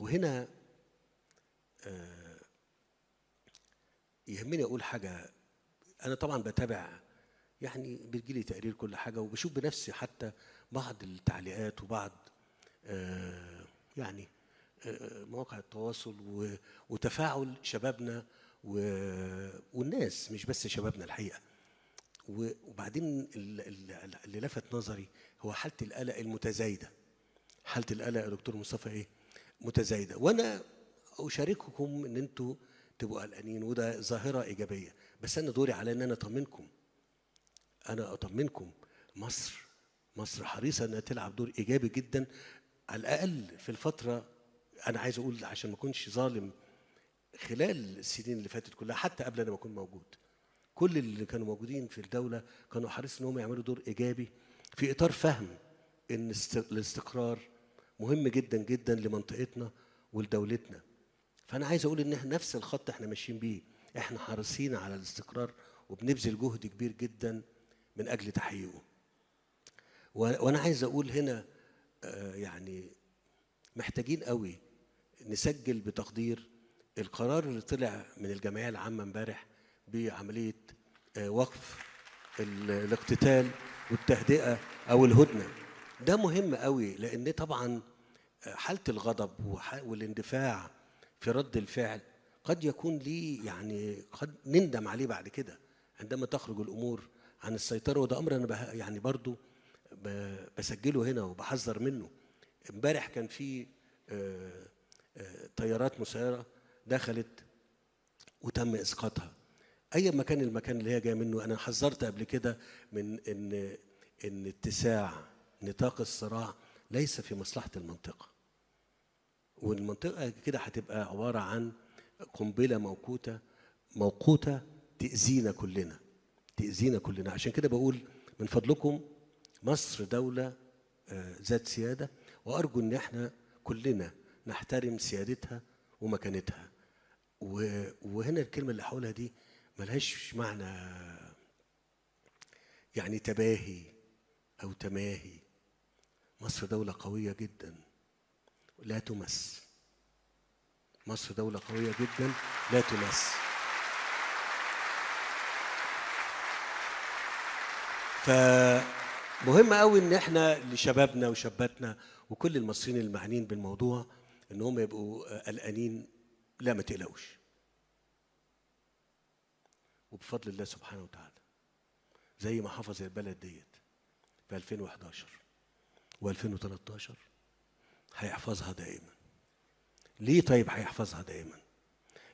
وهنا آه، يهمني اقول حاجه انا طبعا بتابع يعني بتجيلي تقرير كل حاجه وبشوف بنفسي حتى بعض التعليقات وبعض آه، يعني آه، مواقع التواصل وتفاعل شبابنا والناس مش بس شبابنا الحقيقه وبعدين اللي لفت نظري هو حاله القلق المتزايده حاله القلق يا دكتور مصطفى ايه متزايده وانا اشارككم ان انتوا تبقوا قلقانين وده ظاهره ايجابيه بس انا دوري على ان انا اطمنكم انا اطمنكم مصر مصر حريصه انها تلعب دور ايجابي جدا على الاقل في الفتره انا عايز اقول عشان ما اكونش ظالم خلال السنين اللي فاتت كلها حتى قبل انا ما اكون موجود كل اللي كانوا موجودين في الدوله كانوا حريصين ان هم يعملوا دور ايجابي في اطار فهم ان الاستقرار مهم جدا جدا لمنطقتنا ولدولتنا فانا عايز اقول ان احنا نفس الخط احنا ماشيين بيه احنا حريصين على الاستقرار وبنبذل جهد كبير جدا من اجل تحقيقه وانا عايز اقول هنا آه، يعني محتاجين قوي نسجل بتقدير القرار اللي طلع من الجمعيه العامه امبارح بعمليه آه، وقف الاقتتال والتهدئه او الهدنه ده مهم قوي لان طبعا آه، حاله الغضب والاندفاع في رد الفعل قد يكون ليه يعني قد نندم عليه بعد كده عندما تخرج الامور عن السيطره وده امر انا يعني برضو بسجله هنا وبحذر منه امبارح كان في آه، آه، طيارات مسيره دخلت وتم اسقاطها اي مكان المكان اللي هي جايه منه انا حذرت قبل كده من ان ان اتساع نطاق الصراع ليس في مصلحه المنطقه والمنطقه كده هتبقى عباره عن قنبله موقوته موقوته تاذينا كلنا تاذينا كلنا عشان كده بقول من فضلكم مصر دوله آه، ذات سياده وارجو ان احنا كلنا نحترم سيادتها ومكانتها وهنا الكلمه اللي حولها دي ملهاش معنى يعني تباهي او تماهي مصر دولة قوية جدا لا تمس مصر دولة قوية جدا لا تمس فمهم قوي ان احنا لشبابنا وشاباتنا وكل المصريين المعنيين بالموضوع ان هم يبقوا قلقانين لا ما تقلقوش وبفضل الله سبحانه وتعالى زي ما حفظ البلد ديت في 2011 و2013 هيحفظها دائما ليه طيب هيحفظها دائما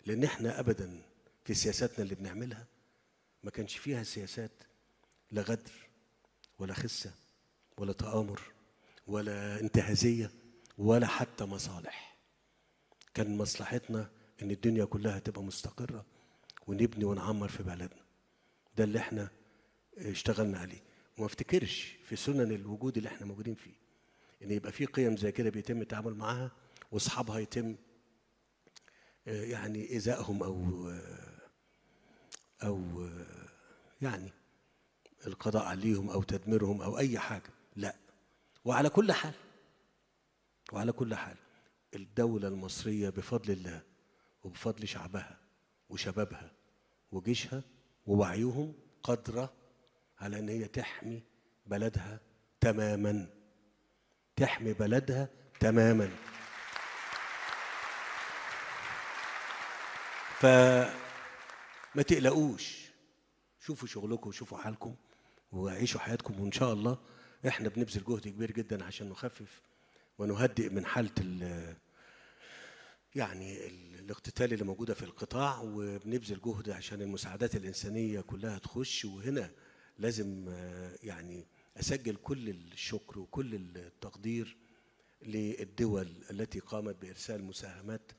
لان احنا ابدا في سياساتنا اللي بنعملها ما كانش فيها سياسات لا غدر ولا خسه ولا تآمر ولا انتهازيه ولا حتى مصالح كان مصلحتنا ان الدنيا كلها تبقى مستقره ونبني ونعمر في بلدنا ده اللي احنا اشتغلنا عليه وما افتكرش في سنن الوجود اللي احنا موجودين فيه ان يبقى في قيم زي كده بيتم التعامل معاها واصحابها يتم آه، يعني ايذائهم او آه، او آه، يعني القضاء عليهم او تدميرهم او اي حاجه لا وعلى كل حال وعلى كل حال الدوله المصريه بفضل الله وبفضل شعبها وشبابها وجيشها ووعيهم قادره على ان هي تحمي بلدها تماما تحمي بلدها تماما فما تقلقوش شوفوا شغلكم وشوفوا حالكم وعيشوا حياتكم وان شاء الله احنا بنبذل جهد كبير جدا عشان نخفف ونهدئ من حاله ال يعني الاقتتال اللي موجوده في القطاع وبنبذل جهد عشان المساعدات الانسانيه كلها تخش وهنا لازم آه، يعني اسجل كل الشكر وكل التقدير للدول التي قامت بارسال مساهمات